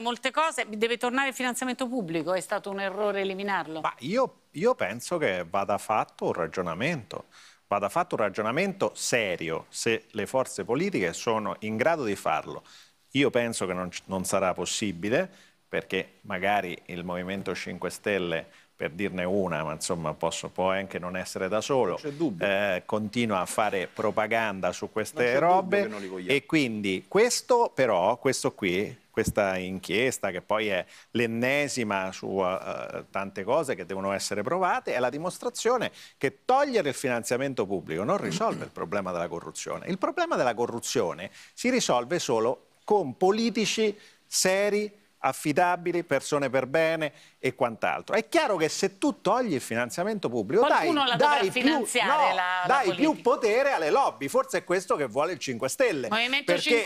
molte cose, deve tornare il finanziamento pubblico, è stato un errore eliminarlo? Ma io, io penso che vada fatto un ragionamento, vada fatto un ragionamento serio se le forze politiche sono in grado di farlo. Io penso che non, non sarà possibile, perché magari il Movimento 5 Stelle per dirne una, ma insomma posso, può anche non essere da solo, eh, continua a fare propaganda su queste robe e quindi questo però, questo qui, questa inchiesta che poi è l'ennesima su uh, tante cose che devono essere provate, è la dimostrazione che togliere il finanziamento pubblico non risolve il problema della corruzione. Il problema della corruzione si risolve solo con politici seri, affidabili, persone per bene e quant'altro. È chiaro che se tu togli il finanziamento pubblico, Qualcuno dai, dai, più, no, la, dai la più, potere alle lobby, forse è questo che vuole il 5 Stelle. Movimento perché... 5...